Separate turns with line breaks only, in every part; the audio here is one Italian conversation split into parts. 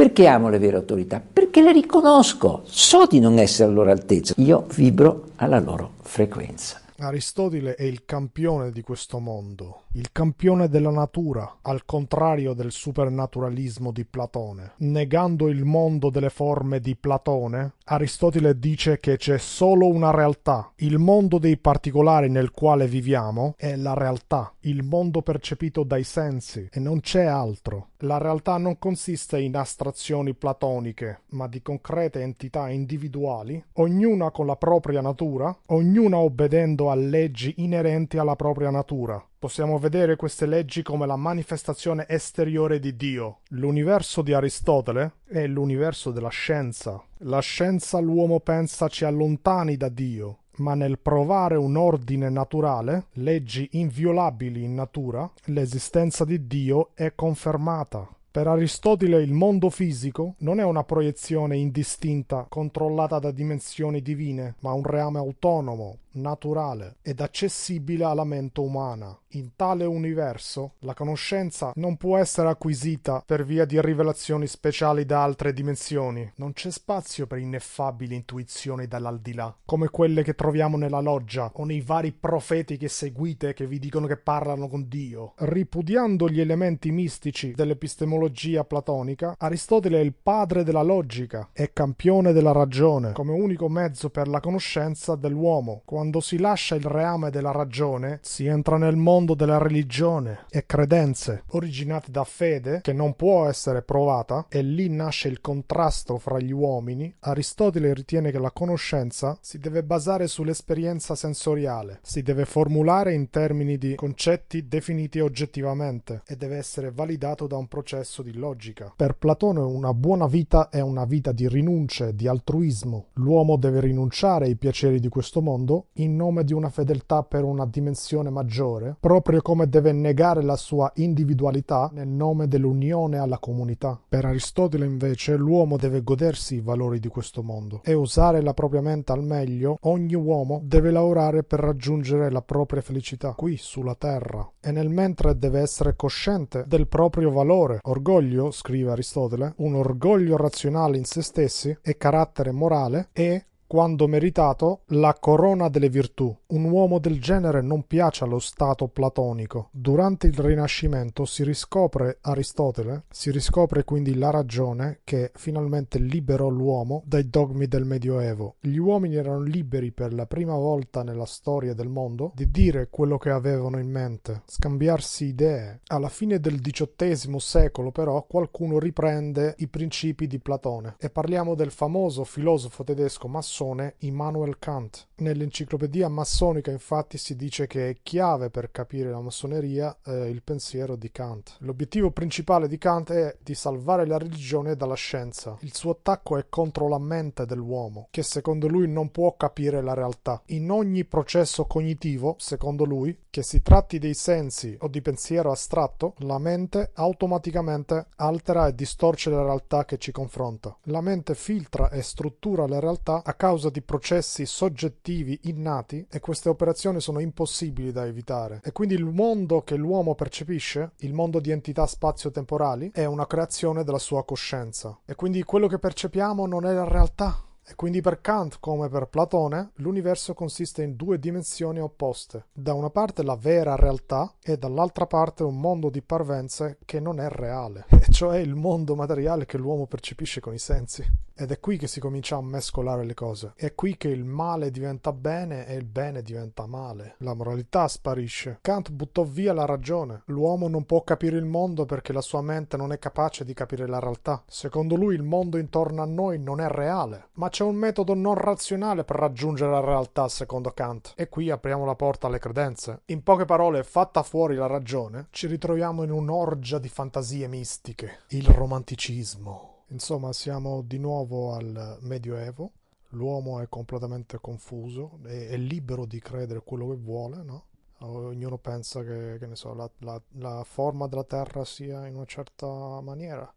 Perché amo le vere autorità? Perché le riconosco, so di non essere alla loro altezza, io vibro alla loro frequenza. Aristotele è il campione di questo mondo, il campione della natura, al contrario del supernaturalismo di Platone. Negando il mondo delle forme di Platone, Aristotele dice che c'è solo una realtà. Il mondo dei particolari nel quale viviamo è la realtà, il mondo percepito dai sensi, e non c'è altro. La realtà non consiste in astrazioni platoniche, ma di concrete entità individuali, ognuna con la propria natura, ognuna obbedendo a leggi inerenti alla propria natura. Possiamo vedere queste leggi come la manifestazione esteriore di Dio. L'universo di Aristotele è l'universo della scienza. La scienza l'uomo pensa ci allontani da Dio, ma nel provare un ordine naturale, leggi inviolabili in natura, l'esistenza di Dio è confermata. Per Aristotele il mondo fisico non è una proiezione indistinta controllata da dimensioni divine, ma un reame autonomo, naturale ed accessibile alla mente umana. In tale universo la conoscenza non può essere acquisita per via di rivelazioni speciali da altre dimensioni. Non c'è spazio per ineffabili intuizioni dall'aldilà, come quelle che troviamo nella loggia o nei vari profeti che seguite che vi dicono che parlano con Dio. Ripudiando gli elementi mistici dell'epistemologia platonica, Aristotele è il padre della logica e campione della ragione come unico mezzo per la conoscenza dell'uomo Quando quando si lascia il reame della ragione, si entra nel mondo della religione e credenze, originate da fede che non può essere provata, e lì nasce il contrasto fra gli uomini. Aristotele ritiene che la conoscenza si deve basare sull'esperienza sensoriale, si deve formulare in termini di concetti definiti oggettivamente e deve essere validato da un processo di logica. Per Platone una buona vita è una vita di rinunce, di altruismo. L'uomo deve rinunciare ai piaceri di questo mondo in nome di una fedeltà per una dimensione maggiore, proprio come deve negare la sua individualità nel nome dell'unione alla comunità. Per Aristotele invece l'uomo deve godersi i valori di questo mondo e usare la propria mente al meglio, ogni uomo deve lavorare per raggiungere la propria felicità qui sulla terra e nel mentre deve essere cosciente del proprio valore. Orgoglio, scrive Aristotele, un orgoglio razionale in se stessi e carattere morale è quando meritato, la corona delle virtù. Un uomo del genere non piace allo Stato platonico. Durante il Rinascimento si riscopre Aristotele, si riscopre quindi la ragione che finalmente liberò l'uomo dai dogmi del Medioevo. Gli uomini erano liberi per la prima volta nella storia del mondo di dire quello che avevano in mente, scambiarsi idee. Alla fine del XVIII secolo però qualcuno riprende i principi di Platone e parliamo del famoso filosofo tedesco Massimo sassone Immanuel Kant. Nell'enciclopedia massonica infatti si dice che è chiave per capire la massoneria eh, il pensiero di Kant. L'obiettivo principale di Kant è di salvare la religione dalla scienza. Il suo attacco è contro la mente dell'uomo, che secondo lui non può capire la realtà. In ogni processo cognitivo, secondo lui, che si tratti dei sensi o di pensiero astratto, la mente automaticamente altera e distorce la realtà che ci confronta. La mente filtra e struttura la realtà a causa di processi soggettivi istintivi innati e queste operazioni sono impossibili da evitare. E quindi il mondo che l'uomo percepisce, il mondo di entità spazio-temporali, è una creazione della sua coscienza. E quindi quello che percepiamo non è la realtà. E quindi per Kant, come per Platone, l'universo consiste in due dimensioni opposte. Da una parte la vera realtà e dall'altra parte un mondo di parvenze che non è reale, e cioè il mondo materiale che l'uomo percepisce con i sensi. Ed è qui che si comincia a mescolare le cose. È qui che il male diventa bene e il bene diventa male. La moralità sparisce. Kant buttò via la ragione. L'uomo non può capire il mondo perché la sua mente non è capace di capire la realtà. Secondo lui il mondo intorno a noi non è reale. Ma c'è un metodo non razionale per raggiungere la realtà, secondo Kant. E qui apriamo la porta alle credenze. In poche parole, fatta fuori la ragione, ci ritroviamo in un'orgia di fantasie mistiche. Il romanticismo. Insomma, siamo di nuovo al Medioevo, l'uomo è completamente confuso, è, è libero di credere quello che vuole, no? Ognuno pensa che, che so, la, la, la forma della Terra sia in una certa maniera,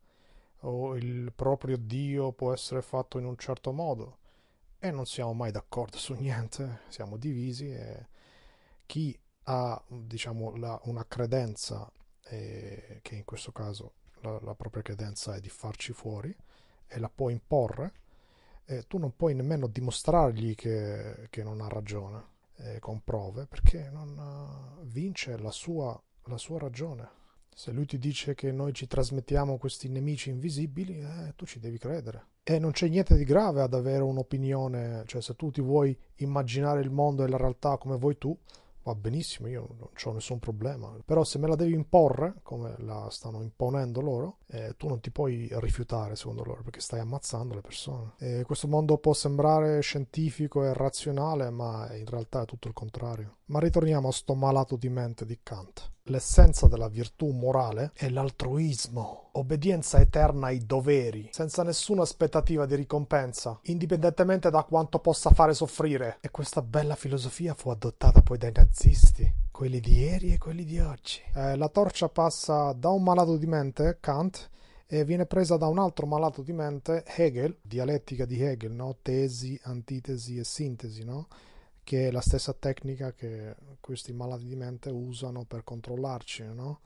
o il proprio Dio può essere fatto in un certo modo e non siamo mai d'accordo su niente, siamo divisi e chi ha diciamo, la, una credenza eh, che in questo caso la, la propria credenza è di farci fuori e la può imporre, e tu non puoi nemmeno dimostrargli che, che non ha ragione eh, con prove, perché non eh, vince la sua, la sua ragione. Se lui ti dice che noi ci trasmettiamo questi nemici invisibili, eh, tu ci devi credere. E non c'è niente di grave ad avere un'opinione, cioè se tu ti vuoi immaginare il mondo e la realtà come vuoi tu, va benissimo, io non ho nessun problema, però se me la devi imporre, come la stanno imponendo loro, eh, tu non ti puoi rifiutare secondo loro perché stai ammazzando le persone. E questo mondo può sembrare scientifico e razionale, ma in realtà è tutto il contrario. Ma ritorniamo a sto malato di mente di Kant. L'essenza della virtù morale è l'altruismo, obbedienza eterna ai doveri, senza nessuna aspettativa di ricompensa, indipendentemente da quanto possa fare soffrire. E questa bella filosofia fu adottata poi dai nazisti quelli di ieri e quelli di oggi. Eh, la torcia passa da un malato di mente, Kant, e viene presa da un altro malato di mente, Hegel, dialettica di Hegel, no? tesi, antitesi e sintesi, no? che è la stessa tecnica che questi malati di mente usano per controllarci, no?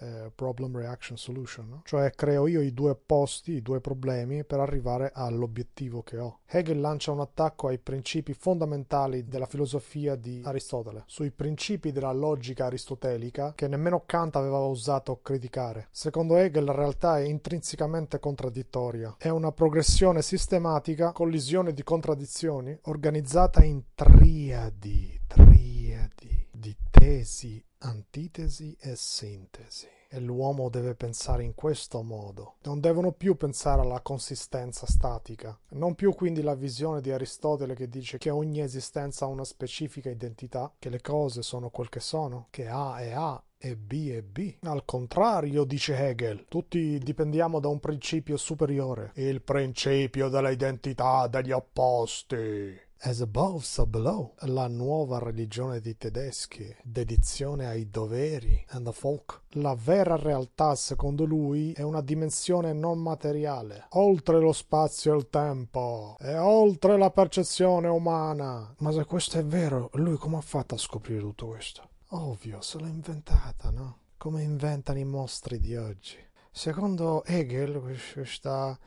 eh, problem reaction solution, no? cioè creo io i due opposti, i due problemi per arrivare all'obiettivo che ho. Hegel lancia un attacco ai principi fondamentali della filosofia di Aristotele, sui principi della logica aristotelica che nemmeno Kant aveva osato criticare. Secondo Hegel la realtà è intrinsecamente contraddittoria, è una progressione sistematica, collisione di contraddizioni organizzata in triadi, triadi miriadi di tesi, antitesi e sintesi. E l'uomo deve pensare in questo modo. Non devono più pensare alla consistenza statica, non più quindi la visione di Aristotele che dice che ogni esistenza ha una specifica identità, che le cose sono quel che sono, che A è A e B è B. Al contrario, dice Hegel, tutti dipendiamo da un principio superiore, il principio dell'identità degli opposti. As Above, So Below, la nuova religione dei tedeschi, dedizione ai doveri and the folk. La vera realtà, secondo lui, è una dimensione non materiale, oltre lo spazio e il tempo, e oltre la percezione umana. Ma se questo è vero, lui come ha fatto a scoprire tutto questo? Ovvio, se l'ha inventata, no? Come inventano i mostri di oggi. Secondo Hegel, questa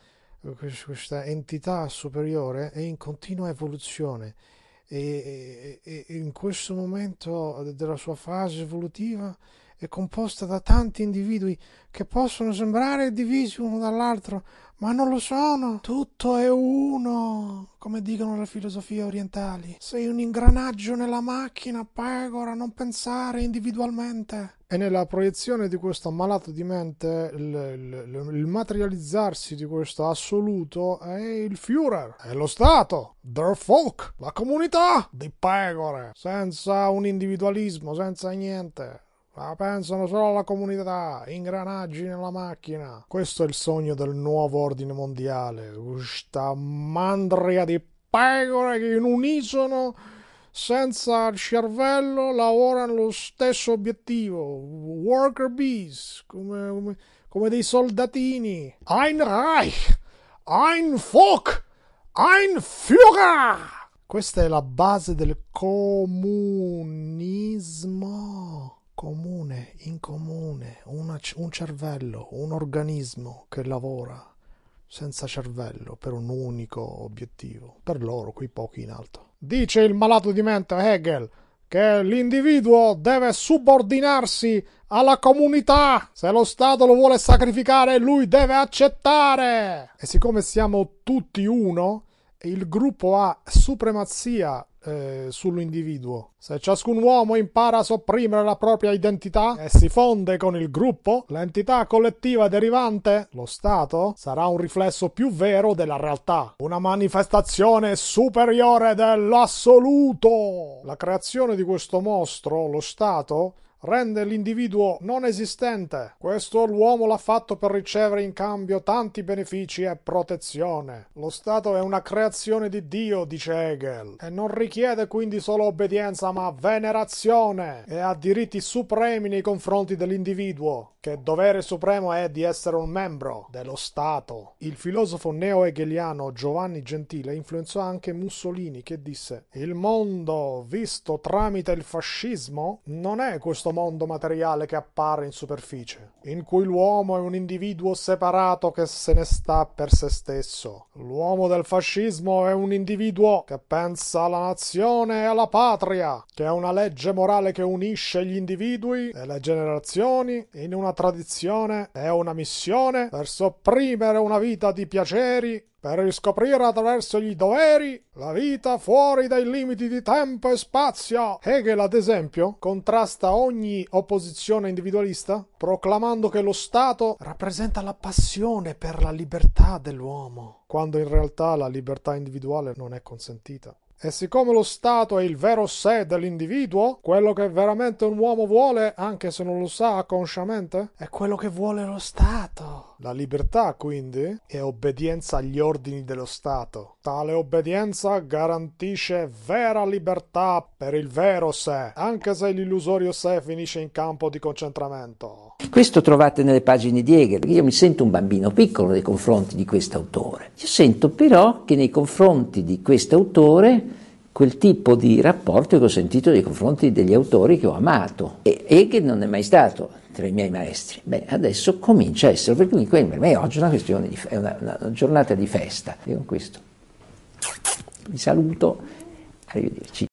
questa entità superiore è in continua evoluzione e, e, e in questo momento della sua fase evolutiva è composta da tanti individui che possono sembrare divisi uno dall'altro, ma non lo sono. Tutto è uno, come dicono le filosofie orientali. Sei un ingranaggio nella macchina, pecora, non pensare individualmente. E nella proiezione di questo ammalato di mente, il, il, il materializzarsi di questo assoluto è il Führer, è lo Stato, der Volk, la comunità di pecore, senza un individualismo, senza niente. La pensano solo alla comunità, ingranaggi nella macchina. Questo è il sogno del nuovo ordine mondiale. Questa mandria di pecore che in unisono, senza il cervello, lavorano lo stesso obiettivo. Worker bees, come, come, come dei soldatini. Ein Reich, ein Volk, ein Führer. Questa è la base del comunismo comune, in comune, una, un cervello, un organismo che lavora senza cervello per un unico obiettivo, per loro, quei pochi in alto. Dice il malato di mente Hegel che l'individuo deve subordinarsi alla comunità. Se lo Stato lo vuole sacrificare, lui deve accettare. E siccome siamo tutti uno, il gruppo ha supremazia eh, sull'individuo. Se ciascun uomo impara a sopprimere la propria identità e si fonde con il gruppo, l'entità collettiva derivante, lo Stato, sarà un riflesso più vero della realtà, una manifestazione superiore dell'assoluto. La creazione di questo mostro, lo Stato, rende l'individuo non esistente. Questo l'uomo l'ha fatto per ricevere in cambio tanti benefici e protezione. Lo Stato è una creazione di Dio, dice Hegel, e non richiede quindi solo obbedienza ma venerazione e ha diritti supremi nei confronti dell'individuo, che dovere supremo è di essere un membro dello Stato. Il filosofo neo-hegeliano Giovanni Gentile influenzò anche Mussolini che disse «Il mondo, visto tramite il fascismo, non è questo mondo materiale che appare in superficie, in cui l'uomo è un individuo separato che se ne sta per se stesso. L'uomo del fascismo è un individuo che pensa alla nazione e alla patria, che è una legge morale che unisce gli individui e le generazioni in una tradizione e una missione per sopprimere una vita di piaceri per riscoprire attraverso gli doveri la vita fuori dai limiti di tempo e spazio. Hegel, ad esempio, contrasta ogni opposizione individualista, proclamando che lo Stato rappresenta la passione per la libertà dell'uomo, quando in realtà la libertà individuale non è consentita. E siccome lo Stato è il vero sé dell'individuo, quello che veramente un uomo vuole, anche se non lo sa consciamente, è quello che vuole lo Stato. La libertà, quindi, è obbedienza agli ordini dello Stato. Tale obbedienza garantisce vera libertà per il vero sé, anche se l'illusorio sé finisce in campo di concentramento. Questo trovate nelle pagine di Hegel, io mi sento un bambino piccolo nei confronti di quest'autore. Io sento però che nei confronti di quest'autore quel tipo di rapporto che ho sentito nei confronti degli autori che ho amato. E Hegel non è mai stato tra i miei maestri. Beh, adesso comincia a essere, per cui per me oggi è una, questione di, è una, una giornata di festa. E con questo vi saluto, arrivederci.